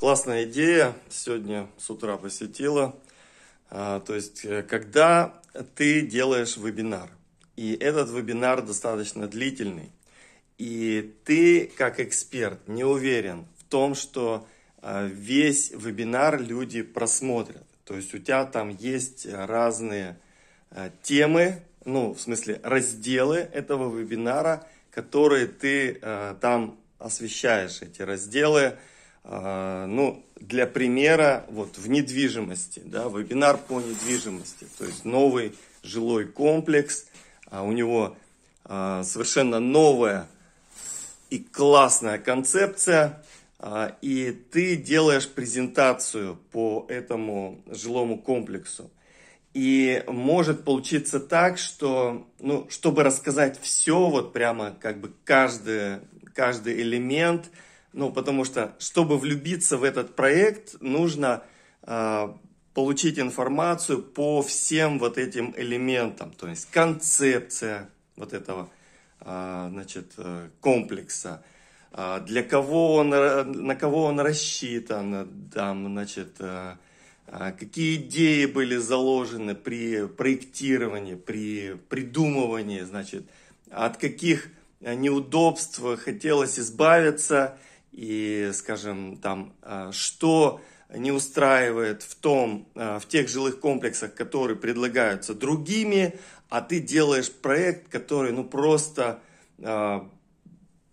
Классная идея сегодня с утра посетила. А, то есть, э, когда ты делаешь вебинар, и этот вебинар достаточно длительный, и ты как эксперт не уверен в том, что а, весь вебинар люди просмотрят. То есть у тебя там есть разные а, темы, ну, в смысле, разделы этого вебинара, которые ты там освещаешь, эти разделы. А, ну, для примера, вот в недвижимости, да, вебинар по недвижимости, то есть новый жилой комплекс, а у него а, совершенно новая и классная концепция, и ты делаешь презентацию по этому жилому комплексу. И может получиться так, что, ну, чтобы рассказать все, вот прямо как бы каждый, каждый элемент – ну, потому что, чтобы влюбиться в этот проект, нужно э, получить информацию по всем вот этим элементам. То есть концепция вот этого а, э, значит, комплекса, э, для кого он, на кого он рассчитан, там, значит, э, какие идеи были заложены при проектировании, при придумывании, значит, от каких э, неудобств хотелось избавиться – и, скажем, там, а, что не устраивает в том, а, в тех жилых комплексах, которые предлагаются другими, а ты делаешь проект, который, ну, просто а,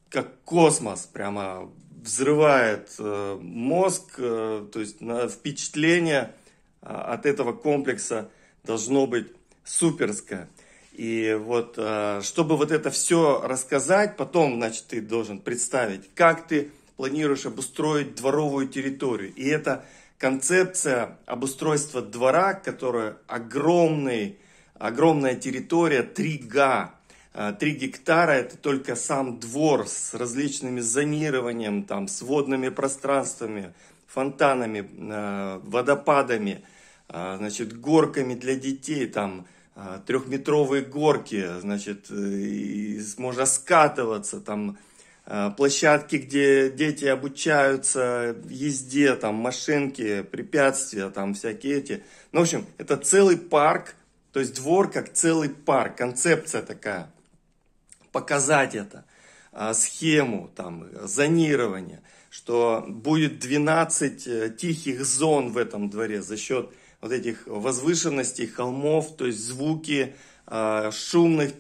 как космос, прямо взрывает э, мозг, э, то есть впечатление от этого комплекса должно быть суперское. И вот, чтобы вот это все рассказать, потом, значит, ты должен представить, как ты планируешь обустроить дворовую территорию. И это концепция обустройства двора, которая огромный, огромная территория, 3 га. 3 э, гектара – это только сам двор с различными зонированием, там, с водными пространствами, фонтанами, э, водопадами, э, значит, горками для детей, там, трехметровые горки, значит, можно скатываться, там, Э, площадки, где дети обучаются езде, там машинки, препятствия, там всякие эти. Ну, в общем, это целый парк, то есть двор как целый парк, концепция такая. Показать это, э, схему, там, зонирование, что будет 12 э, тихих зон в этом дворе за счет вот этих возвышенностей, холмов, то есть звуки шумных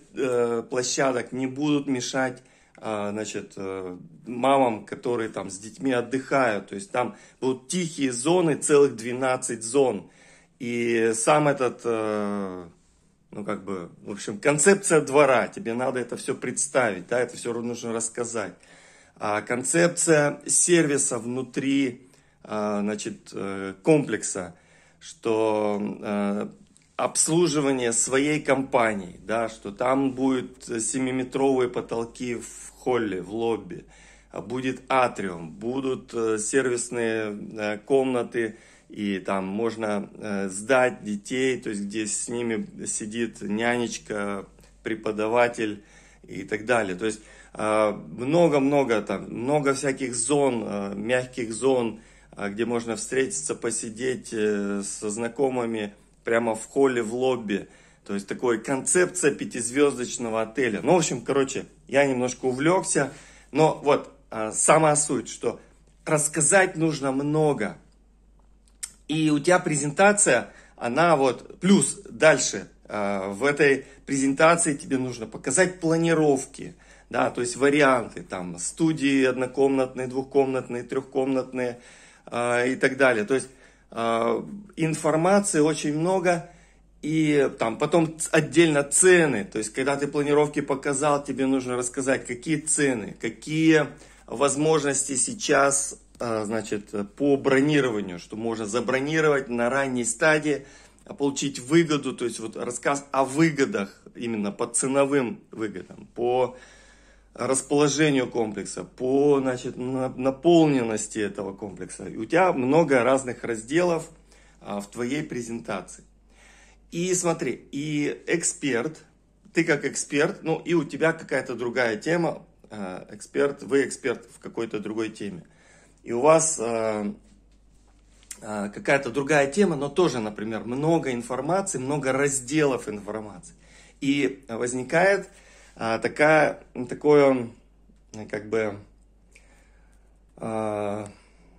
площадок не будут мешать а, значит, э, мамам, которые там с детьми отдыхают. То есть там будут тихие зоны, целых 12 зон. И сам этот, э, ну как бы, в общем, концепция двора, тебе надо это все представить, да, это все нужно рассказать. А концепция сервиса внутри, а, значит, э, комплекса, что обслуживание своей компании, да, что там будут семиметровые потолки в холле, в лобби, а будет атриум, будут э, сервисные э, комнаты, и там можно э, сдать детей, то есть где с ними сидит нянечка, преподаватель и так далее. То есть много-много там, много всяких зон, мягких зон, где можно встретиться, посидеть со знакомыми, прямо в холле, в лобби. То есть такой концепция пятизвездочного отеля. Ну, в общем, короче, я немножко увлекся. Но вот э, сама суть, что рассказать нужно много. И у тебя презентация, она вот, плюс дальше а, в этой презентации тебе нужно показать планировки, да, то есть варианты, там, студии однокомнатные, двухкомнатные, трехкомнатные э, и так далее. То есть Э, информации очень много, и там потом отдельно цены, то есть когда ты планировки показал, тебе нужно рассказать, какие цены, какие возможности сейчас, э, значит, по бронированию, что можно забронировать на ранней стадии, получить выгоду, то есть вот рассказ о выгодах, именно по ценовым выгодам, по расположению комплекса, по значит, наполненности этого комплекса. И у тебя много разных разделов а, в твоей презентации. И смотри, и эксперт, ты как эксперт, ну и у тебя какая-то другая тема, а, эксперт, вы эксперт в какой-то другой теме. И у вас а, какая-то другая тема, но тоже, например, много информации, много разделов информации. И возникает а, такая, такое, как бы, а,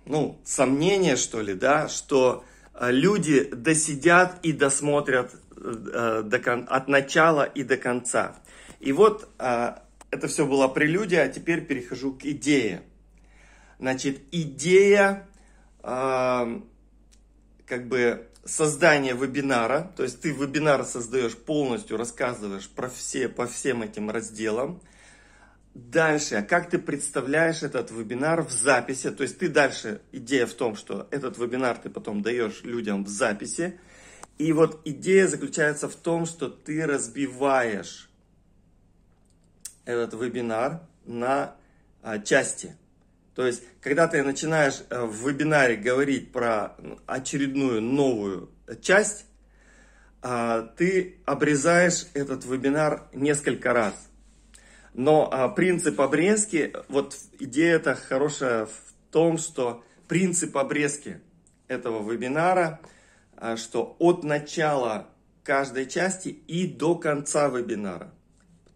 ну, сомнение, что ли, да, что а, люди досидят и досмотрят э, до, от начала и до конца. И вот это все была прелюдия, а теперь перехожу к идее. Значит, идея, как бы, создание вебинара, то есть ты вебинар создаешь полностью, рассказываешь про все, по всем этим разделам. Дальше, как ты представляешь этот вебинар в записи, то есть ты дальше, идея в том, что этот вебинар ты потом даешь людям в записи, и вот идея заключается в том, что ты разбиваешь этот вебинар на а, части. То есть, когда ты начинаешь э, в вебинаре говорить про ну, очередную новую часть, а, ты обрезаешь этот вебинар несколько раз. Но а, принцип обрезки, вот идея эта хорошая в том, что принцип обрезки этого вебинара, а, что от начала каждой части и до конца вебинара –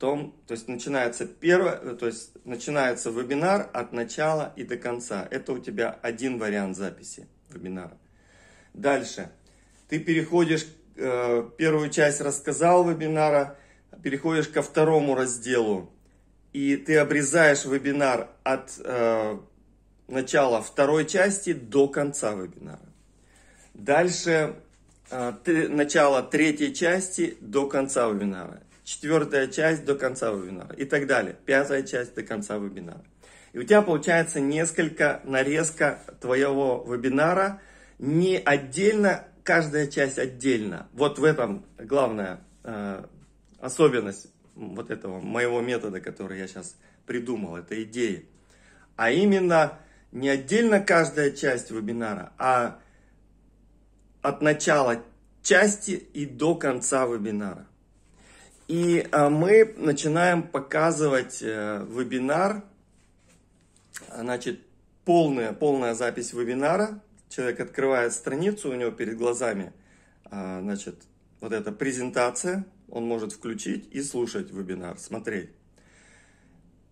том, то есть начинается первое, э, то есть начинается вебинар от начала и до конца. Это у тебя один вариант записи вебинара. Дальше. Ты переходишь, э, первую часть рассказал вебинара, переходишь ко второму разделу. И ты обрезаешь вебинар от э, начала второй части до конца вебинара. Дальше э, ты, начало третьей части до конца вебинара четвертая часть до конца вебинара и так далее, пятая часть до конца вебинара. И у тебя получается несколько нарезка твоего вебинара, не отдельно, каждая часть отдельно. Вот в этом главная э, особенность вот этого моего метода, который я сейчас придумал, это идеи. А именно не отдельно каждая часть вебинара, а от начала части и до конца вебинара. И э, мы начинаем показывать э, вебинар, значит, полная, полная запись вебинара. Человек открывает страницу, у него перед глазами, э, значит, вот эта презентация, он может включить и слушать вебинар, смотреть.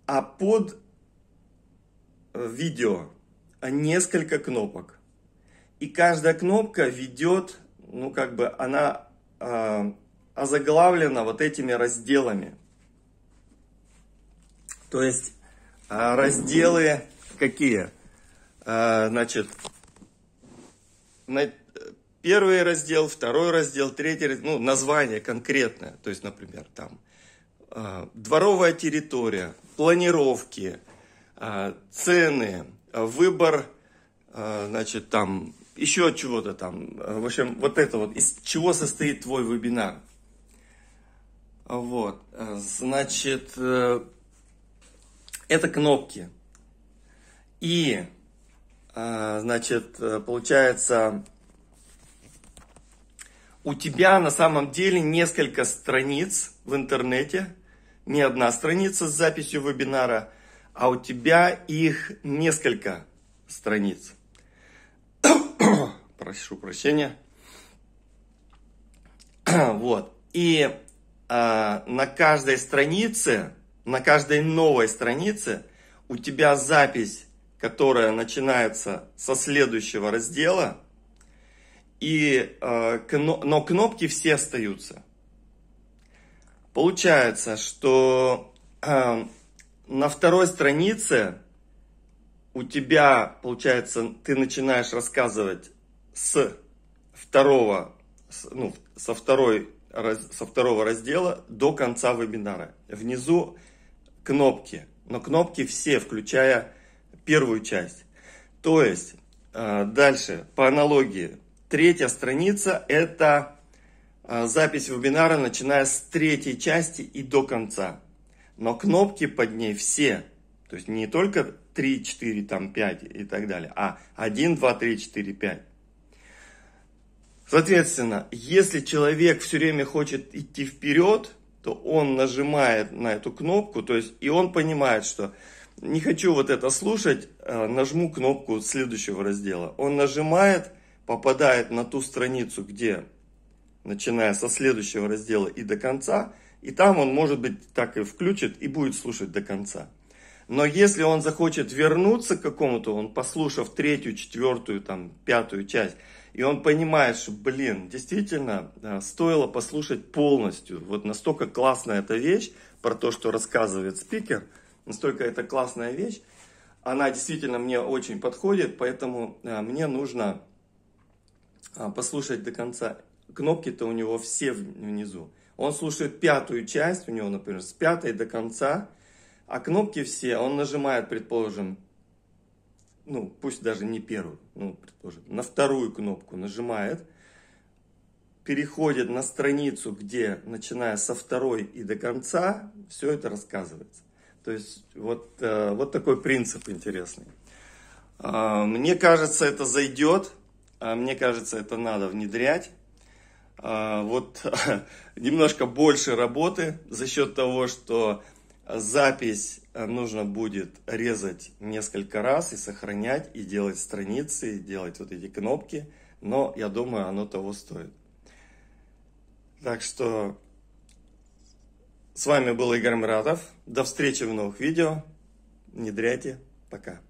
А под видео несколько кнопок. И каждая кнопка ведет, ну как бы она озаглавлена вот этими разделами. То есть а, разделы какие? А, значит, первый раздел, второй раздел, третий раздел, ну, название конкретное. То есть, например, там а, дворовая территория, планировки, цены, выбор, значит, там еще чего-то там. В общем, вот это вот, из чего состоит твой вебинар. Вот, значит, э, это кнопки. И, э, значит, получается, у тебя на самом деле несколько страниц в интернете, не одна страница с записью вебинара, а у тебя их несколько страниц. Прошу прощения. вот. И а, на каждой странице, на каждой новой странице у тебя запись, которая начинается со следующего раздела, и, а, но кнопки все остаются. Получается, что а, на второй странице у тебя, получается, ты начинаешь рассказывать с второго, ну, со второй со второго раздела до конца вебинара. Внизу кнопки, но кнопки все, включая первую часть. То есть, э, дальше, по аналогии, третья страница – это э, запись вебинара, начиная с третьей части и до конца. Но кнопки под ней все, то есть не только 3, 4, там 5 и так далее, а 1, 2, 3, 4, 5. Соответственно, если человек все время хочет идти вперед, то он нажимает на эту кнопку, то есть и он понимает, что не хочу вот это слушать, э, нажму кнопку следующего раздела. Он нажимает, попадает на ту страницу, где, начиная со следующего раздела и до конца, и там он, может быть, так и включит и будет слушать до конца. Но если он захочет вернуться к какому-то, он послушав третью, четвертую, там, пятую часть, и он понимает, что, блин, действительно, э, стоило послушать полностью. Вот настолько классная эта вещь, про то, что рассказывает спикер, настолько это классная вещь, она действительно мне очень подходит, поэтому э, мне нужно э, послушать до конца. Кнопки-то у него все внизу. Он слушает пятую часть, у него, например, с пятой до конца, а кнопки все он нажимает, предположим, ну, пусть даже не первую, ну, предположим, на вторую кнопку нажимает, переходит на страницу, где, начиная со второй и до конца, все это рассказывается. То есть вот, э, вот такой принцип интересный. А, мне кажется, это зайдет, а мне кажется, это надо внедрять. А, вот немножко больше работы за счет того, что Запись э, нужно будет резать несколько раз и сохранять, и делать страницы, и делать вот эти кнопки. Но я думаю, оно того стоит. Так что с вами был Игорь Мратов. До встречи в новых видео. Внедряйте. Пока.